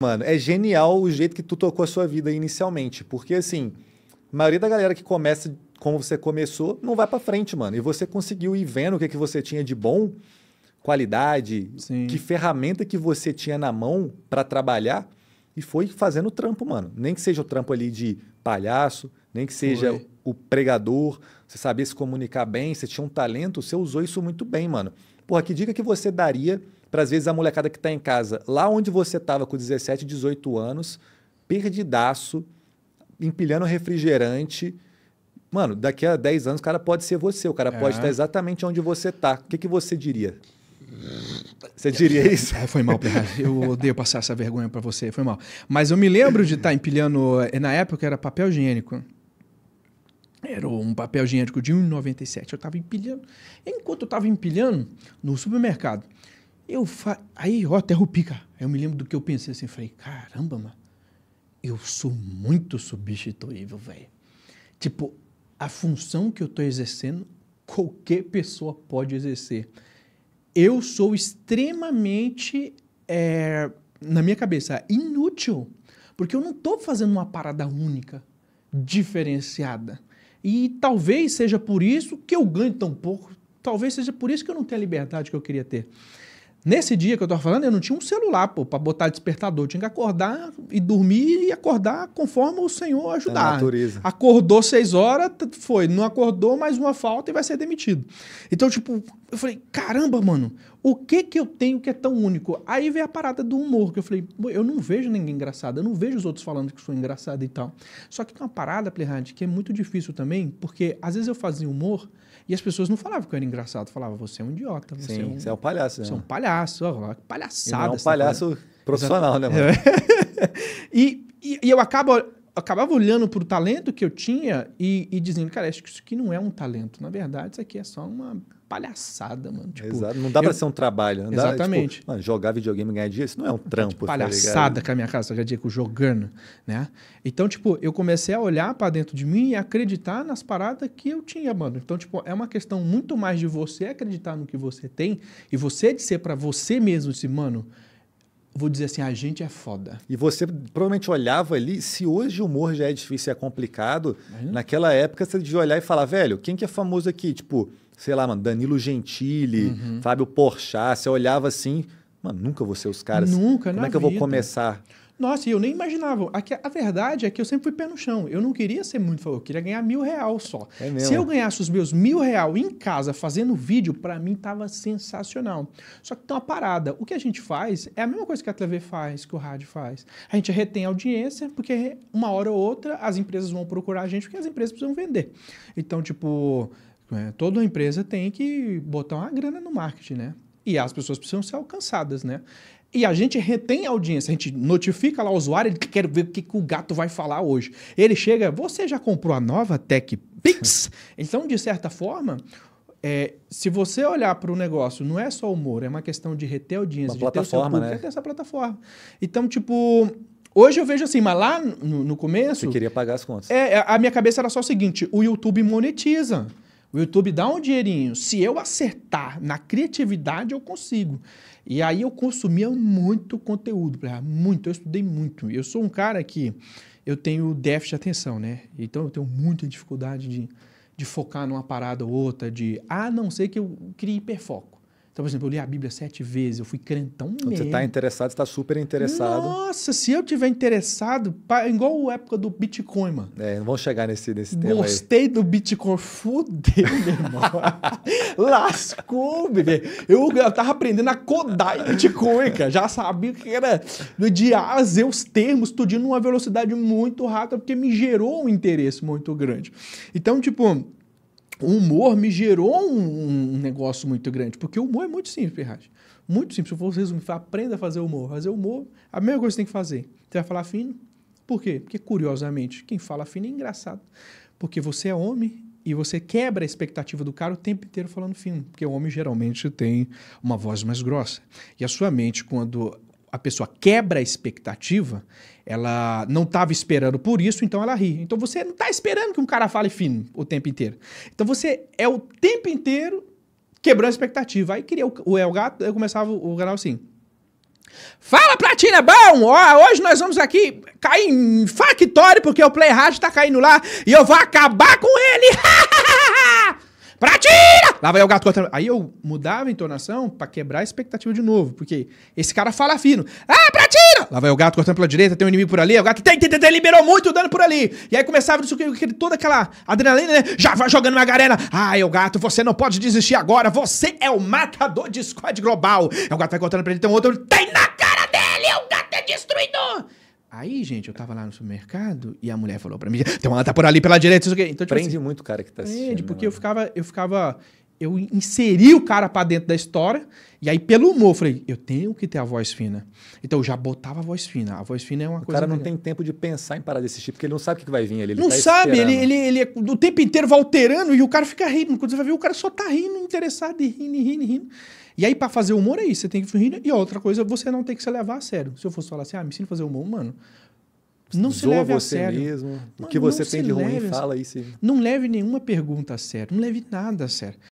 Mano, é genial o jeito que tu tocou a sua vida inicialmente. Porque, assim, a maioria da galera que começa como você começou não vai para frente, mano. E você conseguiu ir vendo o que, que você tinha de bom, qualidade, Sim. que ferramenta que você tinha na mão para trabalhar. E foi fazendo trampo, mano. Nem que seja o trampo ali de palhaço, nem que seja foi. o pregador. Você sabia se comunicar bem, você tinha um talento, você usou isso muito bem, mano. Porra, que dica que você daria para às vezes a molecada que está em casa, lá onde você estava com 17, 18 anos, perdidaço, empilhando refrigerante. Mano, daqui a 10 anos o cara pode ser você, o cara é. pode tá estar exatamente onde você está. O que, que você diria? Você diria é, isso? É, foi mal, eu odeio passar essa vergonha para você, foi mal. Mas eu me lembro de estar tá empilhando, eh, na época era papel higiênico. Era um papel higiênico de 1,97. Eu estava empilhando. Enquanto eu estava empilhando no supermercado, eu fa... Aí, ó, até rupica. Eu me lembro do que eu pensei assim, falei, caramba, mano, eu sou muito substituível, velho. Tipo, a função que eu estou exercendo, qualquer pessoa pode exercer. Eu sou extremamente, é, na minha cabeça, inútil, porque eu não estou fazendo uma parada única, diferenciada. E talvez seja por isso que eu ganho tão pouco, talvez seja por isso que eu não tenho a liberdade que eu queria ter. Nesse dia que eu tô falando, eu não tinha um celular, pô, pra botar despertador. Eu tinha que acordar e dormir e acordar conforme o senhor ajudar. É natureza. Acordou seis horas, foi. Não acordou, mais uma falta e vai ser demitido. Então, tipo, eu falei, caramba, mano, o que que eu tenho que é tão único? Aí veio a parada do humor, que eu falei, eu não vejo ninguém engraçado, eu não vejo os outros falando que sou engraçado e tal. Só que tem uma parada, Playhard, que é muito difícil também, porque às vezes eu fazia humor e as pessoas não falavam que eu era engraçado, falavam, você é um idiota, você, Sim, é, um, você é um palhaço. Né? Você é né? um palhaço, ó, palhaçada. E não é um palhaço tá profissional, né, mano? e, e, e eu acabo acabava olhando para o talento que eu tinha e, e, dizendo, cara, acho que isso aqui não é um talento. Na verdade, isso aqui é só uma palhaçada, mano. Tipo, Exato. Não dá para ser um trabalho. exatamente. Tipo, mano, jogar videogame e ganhar dinheiro, isso não é um tipo, trampo. Tá palhaçada tá a minha casa já digo jogando, né? Então, tipo, eu comecei a olhar para dentro de mim e acreditar nas paradas que eu tinha, mano. Então, tipo, é uma questão muito mais de você acreditar no que você tem e você dizer para você mesmo, assim, mano vou dizer assim, a gente é foda. E você provavelmente olhava ali, se hoje o humor já é difícil e é complicado, Imagina. naquela época você devia olhar e falar, velho, quem que é famoso aqui? Tipo, sei lá, mano, Danilo Gentili, uhum. Fábio Porchat, você olhava assim, mano, nunca vou ser os caras. Nunca, Como é que vida. eu vou começar? Nossa, e eu nem imaginava. que a verdade é que eu sempre fui pé no chão. Eu não queria ser muito favor, eu queria ganhar mil real só. É Se eu ganhasse os meus mil real em casa fazendo vídeo, para mim tava sensacional. Só que tem uma parada. O que a gente faz é a mesma coisa que a TV faz, que o rádio faz. A gente retém a audiência, porque uma hora ou outra as empresas vão procurar a gente, porque as empresas precisam vender. Então, tipo, é, toda empresa tem que botar uma grana no marketing, né? E as pessoas precisam ser alcançadas, né? E a gente retém a audiência, a gente notifica lá o usuário, ele quer ver o que, que o gato vai falar hoje. Ele chega, você já comprou a nova Tech Pix? então, de certa forma, é, se você olhar para o negócio, não é só humor, é uma questão de reter audiência, uma de plataforma, ter público, né? É essa plataforma. Então, tipo, Hoje eu vejo assim, mas lá no, no começo. Você queria pagar as contas. É, é a minha cabeça era só o seguinte: o YouTube monetiza. O YouTube dá um dinheirinho. Se eu acertar na criatividade, eu consigo. E aí eu consumia muito conteúdo, muito. Eu estudei muito. Eu sou um cara que eu tenho déficit de atenção, né? Então eu tenho muita dificuldade de, de focar numa parada ou outra, de a ah, não ser que eu crie hiperfoco. Então, por exemplo, eu li a Bíblia sete vezes, eu fui crentão tá mesmo. Você está interessado, está super interessado. Nossa, se eu tiver interessado, igual a época do Bitcoin, mano. É, não vamos chegar nesse, nesse Gostei tema Gostei do Bitcoin, fudeu, meu irmão. Lascou, bebê. Eu, eu tava aprendendo a codar em Bitcoin, cara. Já sabia que era no dia A Z os termos, tudinho numa velocidade muito rápida, porque me gerou um interesse muito grande. Então, tipo Tipo, o humor me gerou um, um, negócio muito grande, porque o humor é muito simples, Ferraz. Muito simples. Se eu for resumir, aprenda a fazer humor. Fazer humor, a mesma coisa que você tem que fazer. Você vai falar fino. Por quê? Porque, curiosamente, quem fala fino é engraçado. Porque você é homem e você quebra a expectativa do cara o tempo inteiro falando fino. Porque o homem geralmente tem uma voz mais grossa. E a sua mente, quando a pessoa quebra a expectativa, ela não estava esperando por isso, então ela ri. Então você não está esperando que um cara fale fino o tempo inteiro. Então você é o tempo inteiro quebrando a expectativa. Aí queria o, o El Gato, eu começava o, o canal assim. Fala, Platina Bom! Ó, hoje nós vamos aqui cair em factório, porque o Play Rádio tá caindo lá e eu vou acabar com ele! Pra tira! Lá vai o gato cortando. Aí eu mudava a entonação pra quebrar a expectativa de novo. Porque esse cara fala fino. Ah, pra tira! Lá vai o gato cortando pela direita, tem um inimigo por ali. o gato tem, tem, tem, liberou muito dano por ali. E aí começava tudo toda aquela adrenalina, né? Já vai jogando uma garena. Ah, é o gato, você não pode desistir agora. Você é o matador de squad global. É o gato vai cortando pra ele, tem um outro. Tem na cara dele! É o gato é destruidor! Aí, gente, eu tava lá no supermercado e a mulher falou pra mim: então ela tá por ali pela direita, isso aqui. Então, tipo, Prende assim, muito o cara que tá assistindo. Prende, porque eu né? ficava, eu ficava eu inseri o cara para dentro da história, e aí pelo humor eu falei, eu tenho que ter a voz fina. Então eu já botava a voz fina. A voz fina é uma o coisa... O cara não tem tempo de pensar em parar desse tipo, porque ele não sabe o que vai vir ali. Ele não tá sabe, ele, ele, ele é o tempo inteiro vai alterando e o cara fica rindo. Quando você vai ver, o cara só tá rindo, interessado, e rindo, rindo, rindo. E aí para fazer humor é isso, você tem que rir. E outra coisa, você não tem que se levar a sério. Se eu fosse falar assim, ah, me ensina a fazer humor, mano... Não Zoa se leve você a sério. mesmo. Mano, o que você tem de ruim, leve, fala isso. Não leve nenhuma pergunta a sério. Não leve nada a sério.